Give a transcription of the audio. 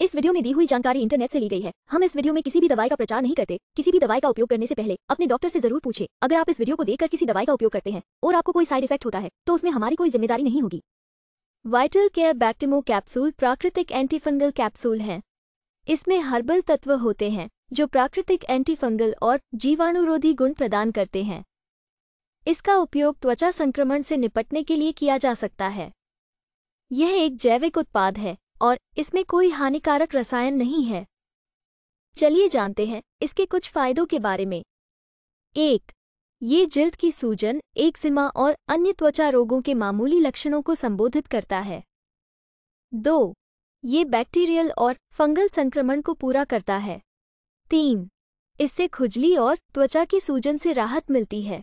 इस वीडियो में दी हुई जानकारी इंटरनेट से ली गई है हम इस वीडियो में किसी भी दवाई का प्रचार नहीं करते किसी भी दवाई का उपयोग करने से पहले अपने डॉक्टर से जरूर पूछे अगर आप इस वीडियो को देखकर किसी दवाई का उपयोग करते हैं और आपको कोई साइड इफेक्ट होता है तो उसमें हमारी कोई जिम्मेदारी नहीं होगी वाइटल केयर बैक्टिमो कैप्सूल प्राकृतिक एंटीफंगल कैप्सूल है इसमें हर्बल तत्व होते हैं जो प्राकृतिक एंटीफंगल और जीवाणुरोधी गुण प्रदान करते हैं इसका उपयोग त्वचा संक्रमण से निपटने के लिए किया जा सकता है यह एक जैविक उत्पाद है और इसमें कोई हानिकारक रसायन नहीं है चलिए जानते हैं इसके कुछ फायदों के बारे में एक ये जिल्द की सूजन एक सिमा और अन्य त्वचा रोगों के मामूली लक्षणों को संबोधित करता है दो ये बैक्टीरियल और फंगल संक्रमण को पूरा करता है तीन इससे खुजली और त्वचा की सूजन से राहत मिलती है